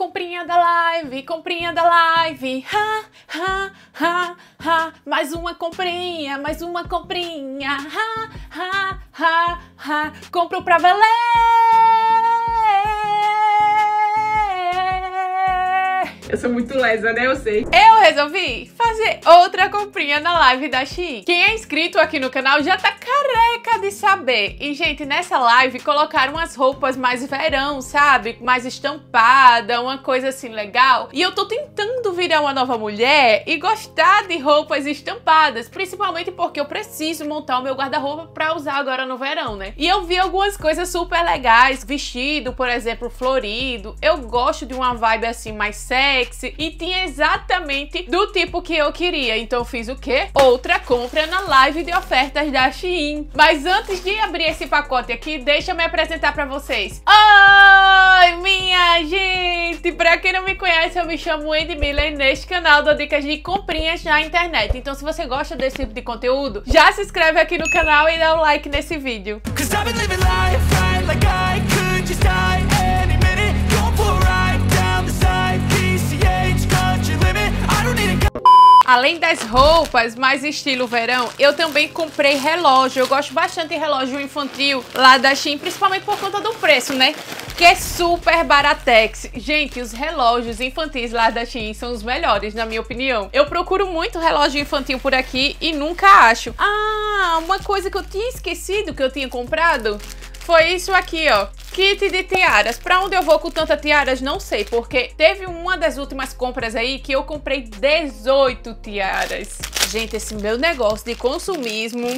Comprinha da live, comprinha da live, ha, ha, ha, ha. Mais uma comprinha, mais uma comprinha, ha, ha, ha, ha. comprou pra valer! Eu sou muito lesa, né? Eu sei. Eu resolvi fazer outra comprinha na live da Shein. Quem é inscrito aqui no canal já tá careca de saber. E, gente, nessa live colocaram umas roupas mais verão, sabe? Mais estampada, uma coisa assim legal. E eu tô tentando virar uma nova mulher e gostar de roupas estampadas, principalmente porque eu preciso montar o meu guarda-roupa pra usar agora no verão, né? E eu vi algumas coisas super legais, vestido, por exemplo, florido. Eu gosto de uma vibe assim mais séria, e tinha exatamente do tipo que eu queria. Então fiz o quê? Outra compra na live de ofertas da Shein. Mas antes de abrir esse pacote aqui, deixa eu me apresentar para vocês. Oi, minha gente! Pra quem não me conhece, eu me chamo Andy Miller e neste canal dou dicas de comprinhas na internet. Então se você gosta desse tipo de conteúdo, já se inscreve aqui no canal e dá um like nesse vídeo. Cause I've been Além das roupas, mais estilo verão, eu também comprei relógio. Eu gosto bastante de relógio infantil lá da Shein, principalmente por conta do preço, né? Que é super baratex. Gente, os relógios infantis lá da Shein são os melhores, na minha opinião. Eu procuro muito relógio infantil por aqui e nunca acho. Ah, uma coisa que eu tinha esquecido que eu tinha comprado foi isso aqui, ó. Kit de tiaras. Pra onde eu vou com tanta tiaras, não sei, porque teve uma das últimas compras aí que eu comprei 18 tiaras. Gente, esse meu negócio de consumismo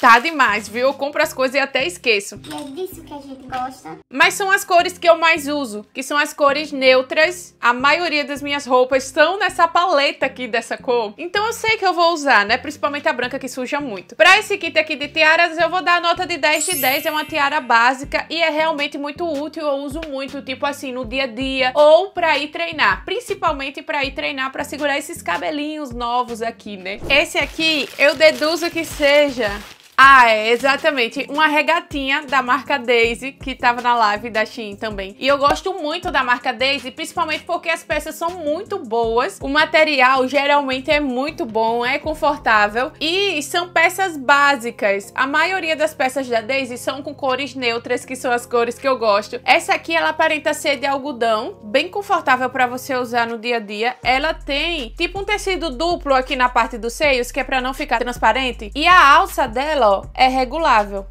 Tá demais, viu? Eu compro as coisas e até esqueço. E é disso que a gente gosta. Mas são as cores que eu mais uso, que são as cores neutras. A maioria das minhas roupas estão nessa paleta aqui dessa cor. Então eu sei que eu vou usar, né? Principalmente a branca que suja muito. Pra esse kit aqui de tiaras, eu vou dar a nota de 10 de 10. É uma tiara básica e é realmente muito útil. Eu uso muito, tipo assim, no dia a dia ou pra ir treinar. Principalmente pra ir treinar, pra segurar esses cabelinhos novos aqui, né? Esse aqui, eu deduzo que seja ah, é, exatamente. Uma regatinha da marca Daisy, que tava na live da Shein também. E eu gosto muito da marca Daisy, principalmente porque as peças são muito boas. O material geralmente é muito bom, é confortável. E são peças básicas. A maioria das peças da Daisy são com cores neutras, que são as cores que eu gosto. Essa aqui, ela aparenta ser de algodão, bem confortável para você usar no dia a dia. Ela tem tipo um tecido duplo aqui na parte dos seios, que é pra não ficar transparente. E a alça dela é regulável.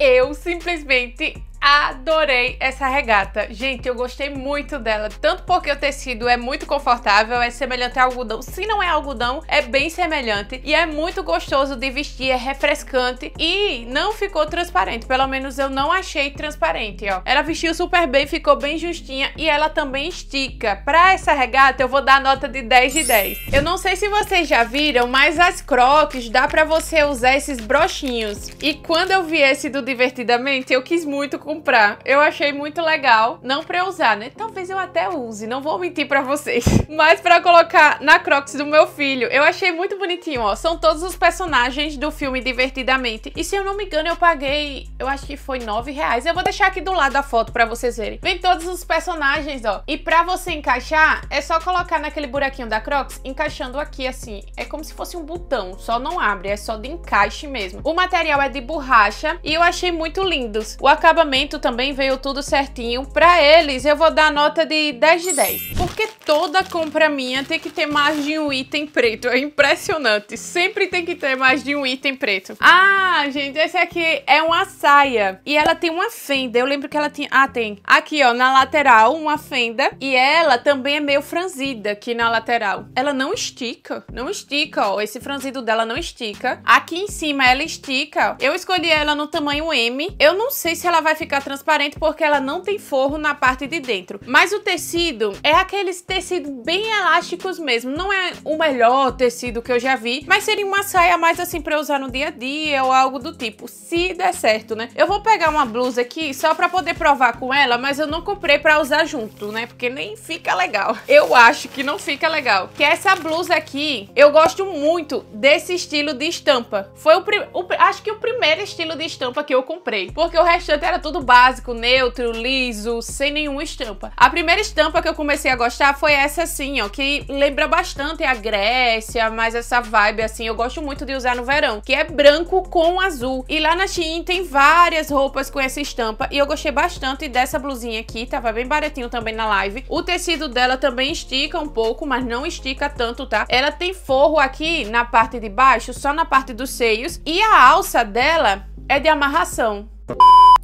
Eu simplesmente adorei essa regata. Gente, eu gostei muito dela, tanto porque o tecido é muito confortável, é semelhante a algodão. Se não é algodão, é bem semelhante e é muito gostoso de vestir, é refrescante e não ficou transparente. Pelo menos eu não achei transparente, ó. Ela vestiu super bem, ficou bem justinha e ela também estica. Pra essa regata, eu vou dar nota de 10 de 10. Eu não sei se vocês já viram, mas as crocs dá pra você usar esses brochinhos. E quando eu vi esse do Divertidamente, eu quis muito comprar. Eu achei muito legal. Não pra eu usar, né? Talvez eu até use, não vou mentir pra vocês. Mas pra colocar na Crocs do meu filho. Eu achei muito bonitinho, ó. São todos os personagens do filme Divertidamente. E se eu não me engano, eu paguei... Eu acho que foi 9 reais. Eu vou deixar aqui do lado a foto pra vocês verem. Vem todos os personagens, ó. E pra você encaixar, é só colocar naquele buraquinho da Crocs, encaixando aqui, assim. É como se fosse um botão, só não abre. É só de encaixe mesmo. O material é de borracha e eu achei muito lindos. O acabamento também veio tudo certinho. Pra eles, eu vou dar nota de 10 de 10. Porque toda compra minha tem que ter mais de um item preto. É impressionante. Sempre tem que ter mais de um item preto. Ah, gente, esse aqui é uma saia. E ela tem uma fenda. Eu lembro que ela tinha... Ah, tem. Aqui, ó, na lateral, uma fenda. E ela também é meio franzida aqui na lateral. Ela não estica. Não estica, ó. Esse franzido dela não estica. Aqui em cima ela estica. Eu escolhi ela no tamanho M. Eu não sei se ela vai ficar ficar transparente porque ela não tem forro na parte de dentro. Mas o tecido é aqueles tecidos bem elásticos mesmo. Não é o melhor tecido que eu já vi, mas seria uma saia mais assim pra usar no dia a dia ou algo do tipo. Se der certo, né? Eu vou pegar uma blusa aqui só pra poder provar com ela, mas eu não comprei pra usar junto, né? Porque nem fica legal. Eu acho que não fica legal. Que essa blusa aqui, eu gosto muito desse estilo de estampa. Foi o, primeiro, acho que o primeiro estilo de estampa que eu comprei, porque o restante era tudo todo básico, neutro, liso, sem nenhuma estampa. A primeira estampa que eu comecei a gostar foi essa assim, ó, que lembra bastante a Grécia, mas essa vibe assim, eu gosto muito de usar no verão, que é branco com azul. E lá na Shein tem várias roupas com essa estampa e eu gostei bastante dessa blusinha aqui, tava bem baratinho também na live. O tecido dela também estica um pouco, mas não estica tanto, tá? Ela tem forro aqui na parte de baixo, só na parte dos seios, e a alça dela é de amarração.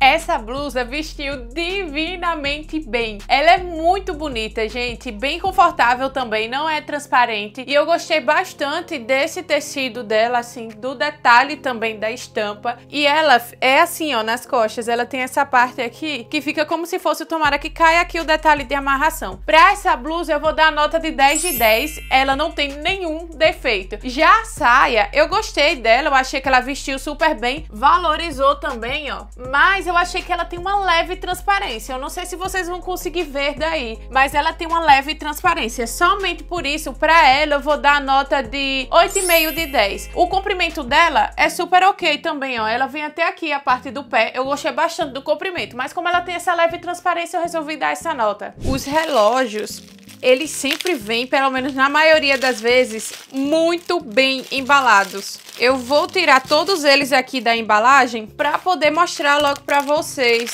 Essa blusa vestiu divinamente bem. Ela é muito bonita, gente, bem confortável também, não é transparente. E eu gostei bastante desse tecido dela, assim, do detalhe também da estampa. E ela é assim, ó, nas costas, ela tem essa parte aqui que fica como se fosse, tomara que caia aqui o detalhe de amarração. Pra essa blusa eu vou dar a nota de 10 de 10, ela não tem nenhum defeito. Já a saia, eu gostei dela, eu achei que ela vestiu super bem, valorizou também, ó, mas eu eu achei que ela tem uma leve transparência. Eu não sei se vocês vão conseguir ver daí, mas ela tem uma leve transparência. Somente por isso, pra ela, eu vou dar a nota de 8,5 de 10. O comprimento dela é super ok também, ó. Ela vem até aqui, a parte do pé. Eu gostei bastante do comprimento, mas como ela tem essa leve transparência, eu resolvi dar essa nota. Os relógios eles sempre vêm, pelo menos na maioria das vezes, muito bem embalados. Eu vou tirar todos eles aqui da embalagem para poder mostrar logo para vocês.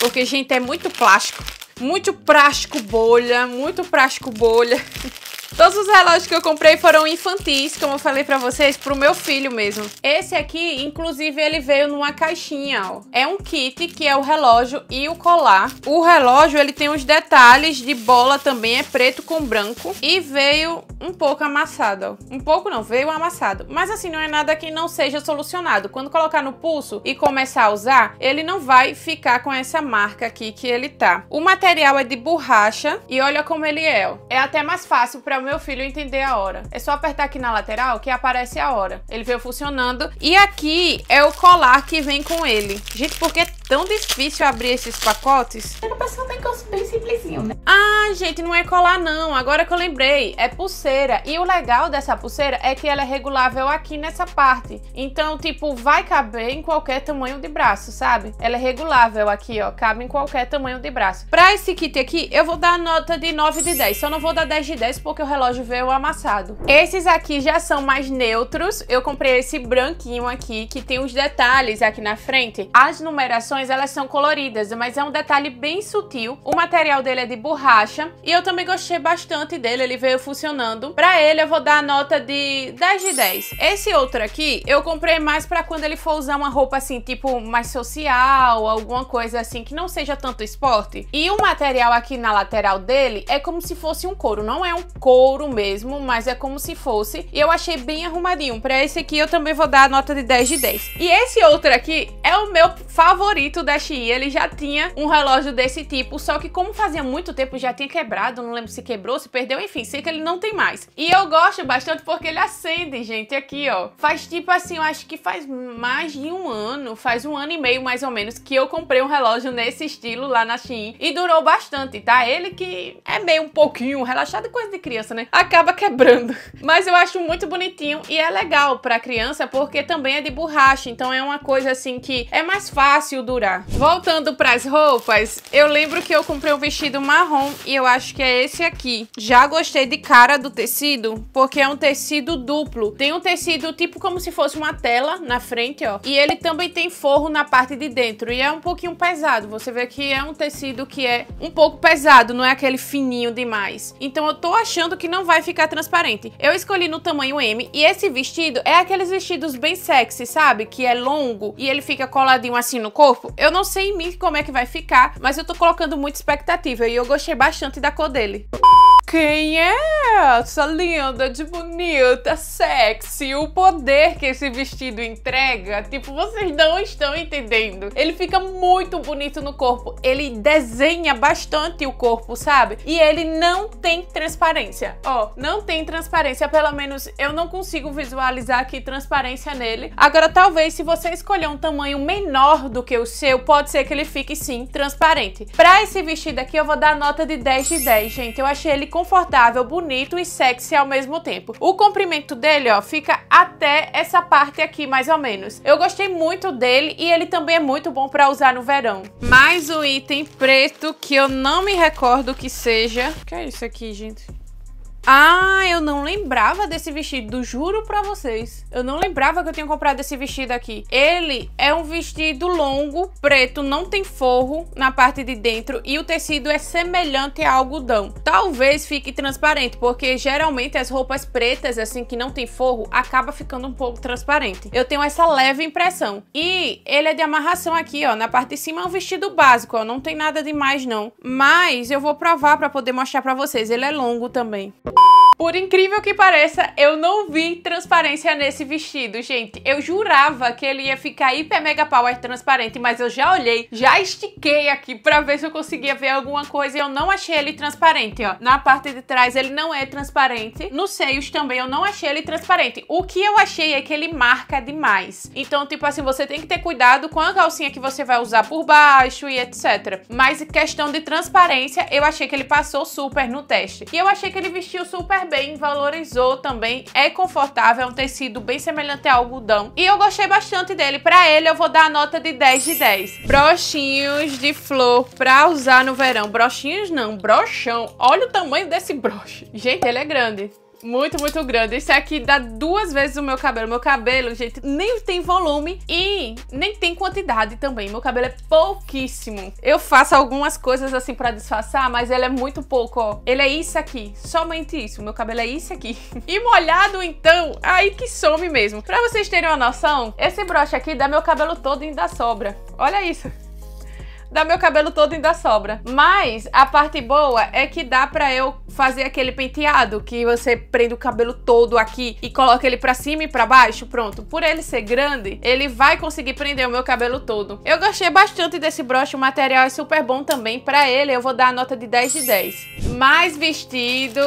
Porque, gente, é muito plástico. Muito plástico bolha, muito plástico bolha. Todos os relógios que eu comprei foram infantis, como eu falei pra vocês, pro meu filho mesmo. Esse aqui, inclusive, ele veio numa caixinha, ó. É um kit, que é o relógio e o colar. O relógio, ele tem uns detalhes de bola também, é preto com branco. E veio um pouco amassado, ó. Um pouco não, veio amassado. Mas assim, não é nada que não seja solucionado. Quando colocar no pulso e começar a usar, ele não vai ficar com essa marca aqui que ele tá. O material é de borracha e olha como ele é, ó. É até mais fácil pra meu filho entender a hora. É só apertar aqui na lateral que aparece a hora. Ele veio funcionando. E aqui é o colar que vem com ele. Gente, porque tão difícil abrir esses pacotes? Era pra ser um negócio bem simplesinho, né? Ah, gente, não é colar não. Agora que eu lembrei, é pulseira. E o legal dessa pulseira é que ela é regulável aqui nessa parte. Então, tipo, vai caber em qualquer tamanho de braço, sabe? Ela é regulável aqui, ó. Cabe em qualquer tamanho de braço. Pra esse kit aqui, eu vou dar nota de 9 de 10. Só não vou dar 10 de 10 porque o relógio veio amassado. Esses aqui já são mais neutros. Eu comprei esse branquinho aqui, que tem os detalhes aqui na frente. As numerações elas são coloridas, mas é um detalhe bem sutil. O material dele é de borracha e eu também gostei bastante dele, ele veio funcionando. Pra ele eu vou dar a nota de 10 de 10. Esse outro aqui eu comprei mais pra quando ele for usar uma roupa assim, tipo mais social, alguma coisa assim que não seja tanto esporte. E o material aqui na lateral dele é como se fosse um couro, não é um couro mesmo, mas é como se fosse. E eu achei bem arrumadinho. Pra esse aqui eu também vou dar a nota de 10 de 10. E esse outro aqui é o meu favorito da Dash ele já tinha um relógio desse tipo, só que como fazia muito tempo, já tinha quebrado, não lembro se quebrou, se perdeu, enfim, sei que ele não tem mais. E eu gosto bastante porque ele acende, gente, aqui, ó. Faz tipo assim, eu acho que faz mais de um ano, faz um ano e meio mais ou menos, que eu comprei um relógio nesse estilo lá na Shein e durou bastante, tá? Ele que é meio um pouquinho relaxado, coisa de criança, né? Acaba quebrando. Mas eu acho muito bonitinho e é legal pra criança porque também é de borracha, então é uma coisa assim que é mais fácil do Voltando para as roupas, eu lembro que eu comprei um vestido marrom e eu acho que é esse aqui. Já gostei de cara do tecido, porque é um tecido duplo. Tem um tecido tipo como se fosse uma tela na frente, ó. E ele também tem forro na parte de dentro e é um pouquinho pesado. Você vê que é um tecido que é um pouco pesado, não é aquele fininho demais. Então eu tô achando que não vai ficar transparente. Eu escolhi no tamanho M e esse vestido é aqueles vestidos bem sexy, sabe? Que é longo e ele fica coladinho assim no corpo branco. Tipo, eu não sei em mim como é que vai ficar, mas eu tô colocando muita expectativa e eu gostei bastante da cor dele. Quem é essa linda, de bonita, sexy? O poder que esse vestido entrega, tipo, vocês não estão entendendo. Ele fica muito bonito no corpo, ele desenha bastante o corpo, sabe? E ele não tem transparência, ó, oh, não tem transparência, pelo menos eu não consigo visualizar aqui transparência nele. Agora, talvez se você escolher um tamanho menor do que o seu, pode ser que ele fique, sim, transparente. Pra esse vestido aqui, eu vou dar nota de 10 de 10, gente. Eu achei ele confortável, bonito e sexy ao mesmo tempo. O comprimento dele, ó, fica até essa parte aqui, mais ou menos. Eu gostei muito dele e ele também é muito bom pra usar no verão. Mais um item preto que eu não me recordo que seja. O que é isso aqui, gente? Ah, eu não lembrava desse vestido, juro pra vocês. Eu não lembrava que eu tinha comprado esse vestido aqui. Ele é um vestido longo, preto, não tem forro na parte de dentro e o tecido é semelhante a algodão. Talvez fique transparente, porque geralmente as roupas pretas, assim, que não tem forro, acaba ficando um pouco transparente. Eu tenho essa leve impressão. E ele é de amarração aqui, ó, na parte de cima é um vestido básico, ó, não tem nada demais não. Mas eu vou provar pra poder mostrar pra vocês, ele é longo também. you Por incrível que pareça, eu não vi transparência nesse vestido, gente. Eu jurava que ele ia ficar hiper mega power transparente, mas eu já olhei, já estiquei aqui pra ver se eu conseguia ver alguma coisa e eu não achei ele transparente, ó. Na parte de trás ele não é transparente, nos seios também eu não achei ele transparente. O que eu achei é que ele marca demais. Então, tipo assim, você tem que ter cuidado com a calcinha que você vai usar por baixo e etc. Mas questão de transparência, eu achei que ele passou super no teste. E eu achei que ele vestiu super bem, valorizou também, é confortável, é um tecido bem semelhante ao algodão. E eu gostei bastante dele. Pra ele eu vou dar a nota de 10 de 10. Brochinhos de flor pra usar no verão. Brochinhos não, brochão. Olha o tamanho desse broche. Gente, ele é grande. Muito, muito grande. esse aqui dá duas vezes o meu cabelo. Meu cabelo, gente, nem tem volume e nem tem quantidade também. Meu cabelo é pouquíssimo. Eu faço algumas coisas assim pra disfarçar, mas ele é muito pouco, ó. Ele é isso aqui, somente isso. Meu cabelo é isso aqui. e molhado, então, aí que some mesmo. Pra vocês terem uma noção, esse broche aqui dá meu cabelo todo e ainda sobra. Olha isso dá meu cabelo todo e ainda sobra. Mas a parte boa é que dá pra eu fazer aquele penteado que você prende o cabelo todo aqui e coloca ele pra cima e pra baixo, pronto. Por ele ser grande, ele vai conseguir prender o meu cabelo todo. Eu gostei bastante desse broche, o material é super bom também. Pra ele eu vou dar a nota de 10 de 10. Mais vestido...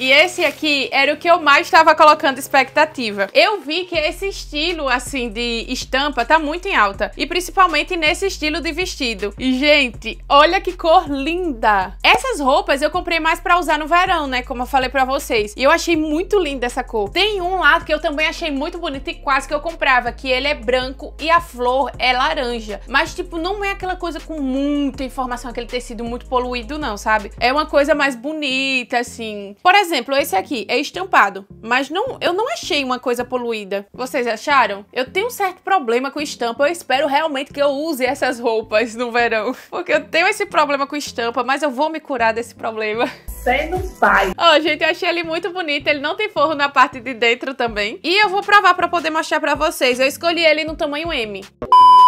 E esse aqui era o que eu mais estava colocando expectativa. Eu vi que esse estilo, assim, de estampa tá muito em alta. E principalmente nesse estilo de vestido. E, gente, olha que cor linda! Essas roupas eu comprei mais pra usar no verão, né? Como eu falei pra vocês. E eu achei muito linda essa cor. Tem um lado que eu também achei muito bonito e quase que eu comprava, que ele é branco e a flor é laranja. Mas, tipo, não é aquela coisa com muita informação, aquele tecido muito poluído, não, sabe? É uma coisa mais bonita, assim. Por exemplo, exemplo, esse aqui é estampado, mas não, eu não achei uma coisa poluída. Vocês acharam? Eu tenho um certo problema com estampa. Eu espero realmente que eu use essas roupas no verão, porque eu tenho esse problema com estampa, mas eu vou me curar desse problema sendo um pai. Ó, oh, gente, eu achei ele muito bonito. Ele não tem forro na parte de dentro também. E eu vou provar pra poder mostrar pra vocês. Eu escolhi ele no tamanho M.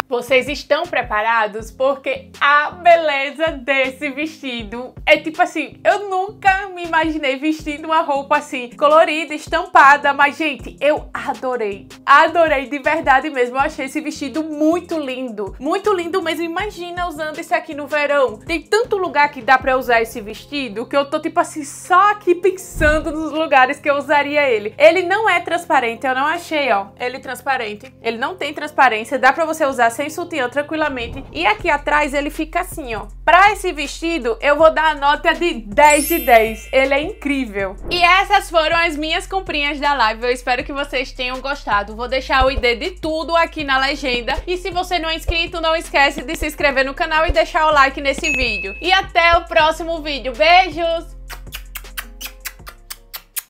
Vocês estão preparados? Porque a beleza desse vestido é tipo assim, eu nunca me imaginei vestindo uma roupa assim, colorida, estampada, mas gente, eu adorei. Adorei de verdade mesmo, eu achei esse vestido muito lindo. Muito lindo mesmo, imagina usando esse aqui no verão. Tem tanto lugar que dá pra usar esse vestido que eu tô tipo assim, só aqui pensando nos lugares que eu usaria ele. Ele não é transparente, eu não achei, ó. Ele transparente. Ele não tem transparência, dá pra você usar sem sutiã tranquilamente. E aqui atrás ele fica assim, ó. Pra esse vestido, eu vou dar a nota de 10 de 10. Ele é incrível. E essas foram as minhas comprinhas da live. Eu espero que vocês tenham gostado. Vou deixar o ID de tudo aqui na legenda. E se você não é inscrito, não esquece de se inscrever no canal e deixar o like nesse vídeo. E até o próximo vídeo. Beijos!